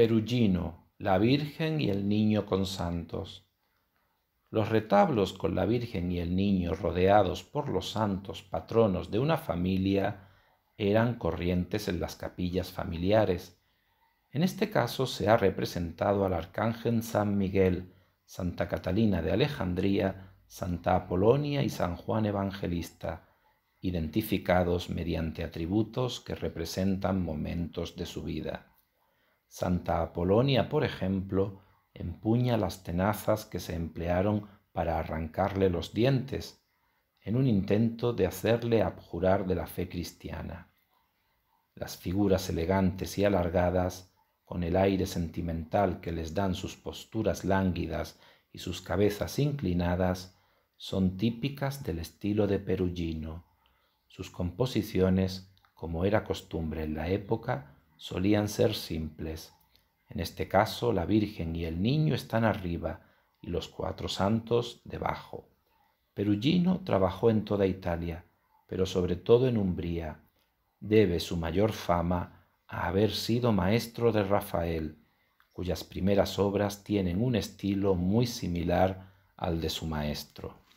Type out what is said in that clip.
Perugino, la Virgen y el Niño con santos. Los retablos con la Virgen y el Niño rodeados por los santos patronos de una familia eran corrientes en las capillas familiares. En este caso se ha representado al Arcángel San Miguel, Santa Catalina de Alejandría, Santa Apolonia y San Juan Evangelista, identificados mediante atributos que representan momentos de su vida. Santa Apolonia, por ejemplo, empuña las tenazas que se emplearon para arrancarle los dientes, en un intento de hacerle abjurar de la fe cristiana. Las figuras elegantes y alargadas, con el aire sentimental que les dan sus posturas lánguidas y sus cabezas inclinadas, son típicas del estilo de Perugino. Sus composiciones, como era costumbre en la época, solían ser simples. En este caso, la Virgen y el niño están arriba y los cuatro santos debajo. Perugino trabajó en toda Italia, pero sobre todo en Umbría. Debe su mayor fama a haber sido maestro de Rafael, cuyas primeras obras tienen un estilo muy similar al de su maestro.